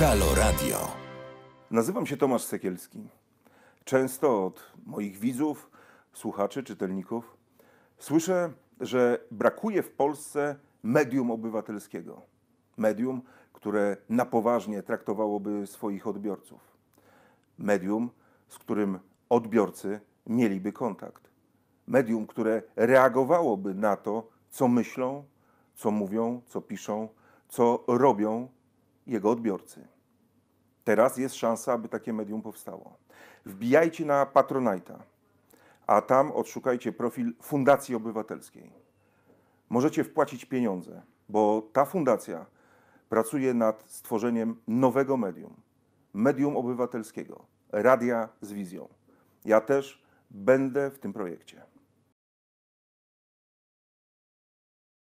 Halo Radio. Nazywam się Tomasz Sekielski. Często od moich widzów, słuchaczy, czytelników słyszę, że brakuje w Polsce medium obywatelskiego. Medium, które na poważnie traktowałoby swoich odbiorców. Medium, z którym odbiorcy mieliby kontakt. Medium, które reagowałoby na to, co myślą, co mówią, co piszą, co robią jego odbiorcy. Teraz jest szansa, aby takie medium powstało. Wbijajcie na Patronite'a, a tam odszukajcie profil Fundacji Obywatelskiej. Możecie wpłacić pieniądze, bo ta fundacja pracuje nad stworzeniem nowego medium, medium obywatelskiego, radia z wizją. Ja też będę w tym projekcie.